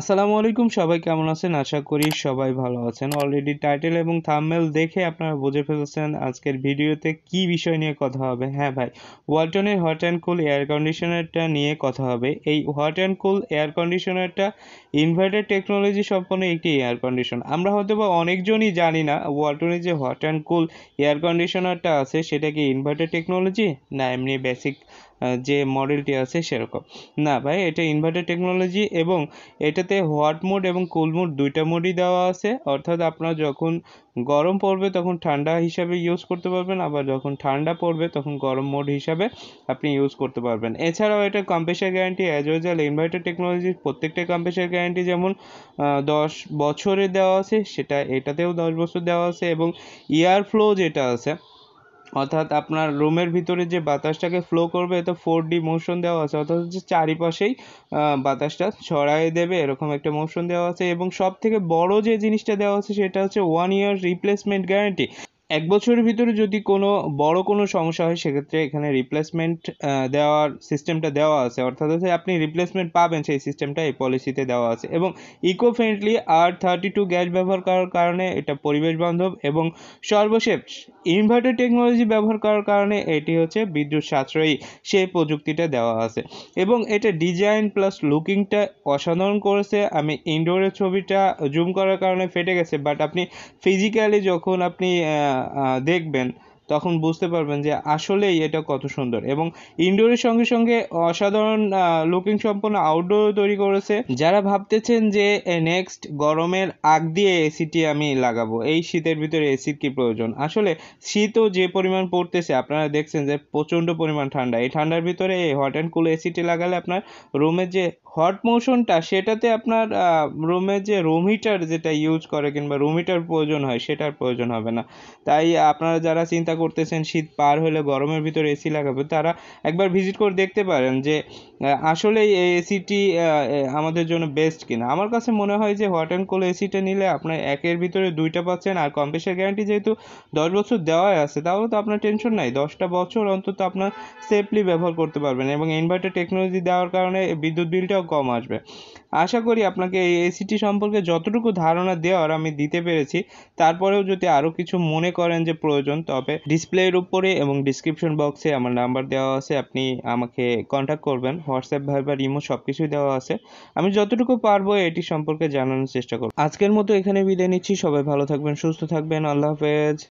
আসসালামু আলাইকুম সবাই কেমন আছেন আশা করি সবাই ভালো আছেন অলরেডি টাইটেল এবং থামমেল দেখে আপনারা বুঝে ফেলেছেন আজকের ভিডিওতে কি বিষয় নিয়ে কথা হবে হ্যাঁ ভাই ওয়ালটনের হট অ্যান্ড কুল এয়ার কন্ডিশনারটা নিয়ে কথা হবে এই হট অ্যান্ড কুল এয়ার কন্ডিশনারটা ইনভার্টার টেকনোলজি সম্পন্ন একটি এয়ার কন্ডিশন আমরা হয়তো বা অনেকজনই জানি না ওয়ালটনের যে হট অ্যান্ড কুল এয়ার কন্ডিশনারটা আছে সেটা কি ইনভার্টার টেকনোলজি না এমনি বেসিক যে মডেলটি আছে সেরকম না ভাই এটা ইনভার্টার টেকনোলজি এবং এটাতে হোয়াট মোড এবং কুল মোড দুইটা মোডই দেওয়া আছে অর্থাৎ আপনার যখন গরম পড়বে তখন ঠান্ডা হিসাবে ইউজ করতে পারবেন আবার যখন ঠান্ডা পড়বে তখন গরম মোড হিসাবে আপনি ইউজ করতে পারবেন এছাড়াও এটা compressor guarantee as usual inverter টেকনোলজির প্রত্যেকটা কম্পেসার গ্যারান্টি যেমন দশ বছরে দেওয়া আছে সেটা এটাতেও দশ বছর দেওয়া আছে এবং ইয়ার ER ফ্লো যেটা আছে অর্থাৎ আপনার রুমের ভিতরে যে বাতাসটাকে ফ্লো করবে এতে ফোর ডি মোশন দেওয়া আছে অর্থাৎ হচ্ছে চারিপাশেই বাতাসটা ছড়ায় দেবে এরকম একটা মোশন দেওয়া আছে এবং সব থেকে বড় যে জিনিসটা দেওয়া আছে সেটা হচ্ছে ওয়ান ইয়ার রিপ্লেসমেন্ট গ্যারান্টি এক বছরের ভিতরে যদি কোনো বড় কোনো সমস্যা হয় সেক্ষেত্রে এখানে রিপ্লেসমেন্ট দেওয়ার সিস্টেমটা দেওয়া আছে অর্থাৎ হচ্ছে আপনি রিপ্লেসমেন্ট পাবেন সেই সিস্টেমটা এই পলিসিতে দেওয়া আছে এবং ইকো ফ্রেন্ডলি আর থার্টি টু গ্যাস ব্যবহার করার কারণে এটা পরিবেশ বান্ধব এবং সর্বশেষ ইনভার্টার টেকনোলজি ব্যবহার করার কারণে এটি হচ্ছে বিদ্যুৎ সাশ্রয়ী সেই প্রযুক্তিটা দেওয়া আছে এবং এটা ডিজাইন প্লাস লুকিংটা অসাধারণ করেছে আমি ইনডোরের ছবিটা জুম করার কারণে ফেটে গেছে বাট আপনি ফিজিক্যালি যখন আপনি देखें তখন বুঝতে পারবেন যে আসলেই এটা কত সুন্দর এবং ইনডোরের সঙ্গে সঙ্গে অসাধারণ লুকিং সম্পন্ন আউটডোর তৈরি করেছে যারা ভাবতেছেন যে নেক্সট গরমের আগ দিয়ে এসিটি আমি লাগাবো এই শীতের ভিতরে এসির কি প্রয়োজন আসলে শীতও যে পরিমাণ পড়তেছে আপনারা দেখছেন যে প্রচণ্ড পরিমাণ ঠান্ডা এই ঠান্ডার ভিতরে এই হট অ্যান্ড কুল এসিটি লাগালে আপনার রুমের যে হট মোশনটা সেটাতে আপনার রুমের যে রুম হিটার যেটা ইউজ করে কিংবা রুম হিটার প্রয়োজন হয় সেটার প্রয়োজন হবে না তাই আপনারা যারা চিন্তা করতেছেন শীত পার হলে গরমের ভিতরে এসি লাগাবে তারা একবার ভিজিট করে দেখতে পারেন যে আসলে এই এসিটি আমাদের জন্য বেস্ট কিনা আমার কাছে মনে হয় যে হট অ্যান্ড কোল এসিটা নিলে আপনার একের ভিতরে দুইটা পাচ্ছেন আর কম্পেসার গ্যারান্টি যেহেতু দশ বছর দেওয়াই আছে তাহলে তো আপনার টেনশন নাই দশটা বছর অন্তত আপনার সেফলি ব্যবহার করতে পারবেন এবং ইনভার্টার টেকনোলজি দেওয়ার কারণে বিদ্যুৎ বিলটাও কম আসবে আশা করি আপনাকে এই এসিটি সম্পর্কে যতটুকু ধারণা দেওয়ার আমি দিতে পেরেছি তারপরেও যদি আরও কিছু মনে করেন যে প্রয়োজন তবে ডিসপ্লের উপরে এবং ডিসক্রিপশন বক্সে আমার নাম্বার দেওয়া আছে আপনি আমাকে কন্ট্যাক্ট করবেন হোয়াটসঅ্যাপ ভাইবার ইমো সব কিছুই দেওয়া আছে আমি যতটুকু পারবো এটি সম্পর্কে জানানোর চেষ্টা করব আজকের মতো এখানে বিদায় নিচ্ছি সবাই ভালো থাকবেন সুস্থ থাকবেন আল্লাহ হাফেজ